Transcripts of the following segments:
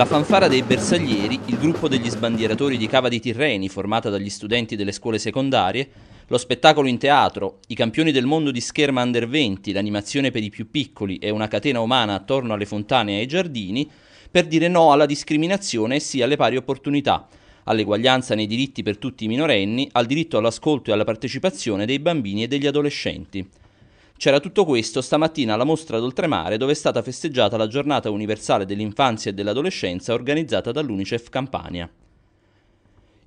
la fanfara dei bersaglieri, il gruppo degli sbandieratori di Cava di Tirreni, formata dagli studenti delle scuole secondarie, lo spettacolo in teatro, i campioni del mondo di scherma under 20, l'animazione per i più piccoli e una catena umana attorno alle fontane e ai giardini, per dire no alla discriminazione e sì alle pari opportunità, all'eguaglianza nei diritti per tutti i minorenni, al diritto all'ascolto e alla partecipazione dei bambini e degli adolescenti. C'era tutto questo stamattina alla mostra d'oltremare dove è stata festeggiata la giornata universale dell'infanzia e dell'adolescenza organizzata dall'Unicef Campania.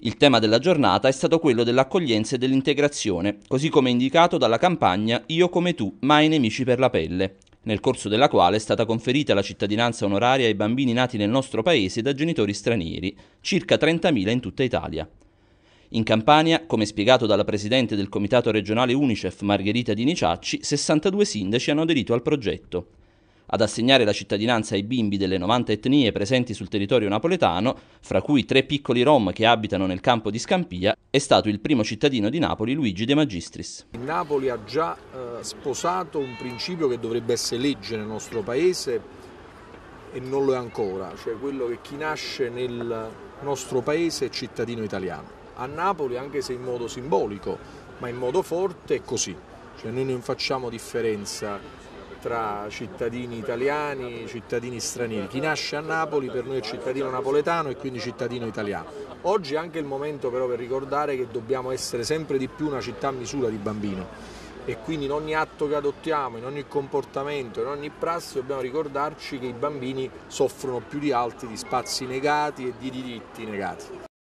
Il tema della giornata è stato quello dell'accoglienza e dell'integrazione, così come indicato dalla campagna Io come tu, mai nemici per la pelle, nel corso della quale è stata conferita la cittadinanza onoraria ai bambini nati nel nostro paese da genitori stranieri, circa 30.000 in tutta Italia. In Campania, come spiegato dalla presidente del comitato regionale UNICEF Margherita Di Niciacci, 62 sindaci hanno aderito al progetto. Ad assegnare la cittadinanza ai bimbi delle 90 etnie presenti sul territorio napoletano, fra cui tre piccoli rom che abitano nel campo di Scampia, è stato il primo cittadino di Napoli Luigi De Magistris. Napoli ha già eh, sposato un principio che dovrebbe essere legge nel nostro paese e non lo è ancora, cioè quello che chi nasce nel nostro paese è cittadino italiano a Napoli anche se in modo simbolico, ma in modo forte è così. Cioè noi non facciamo differenza tra cittadini italiani e cittadini stranieri. Chi nasce a Napoli per noi è cittadino napoletano e quindi cittadino italiano. Oggi è anche il momento però per ricordare che dobbiamo essere sempre di più una città a misura di bambino e quindi in ogni atto che adottiamo, in ogni comportamento, in ogni prassi dobbiamo ricordarci che i bambini soffrono più di altri di spazi negati e di diritti negati.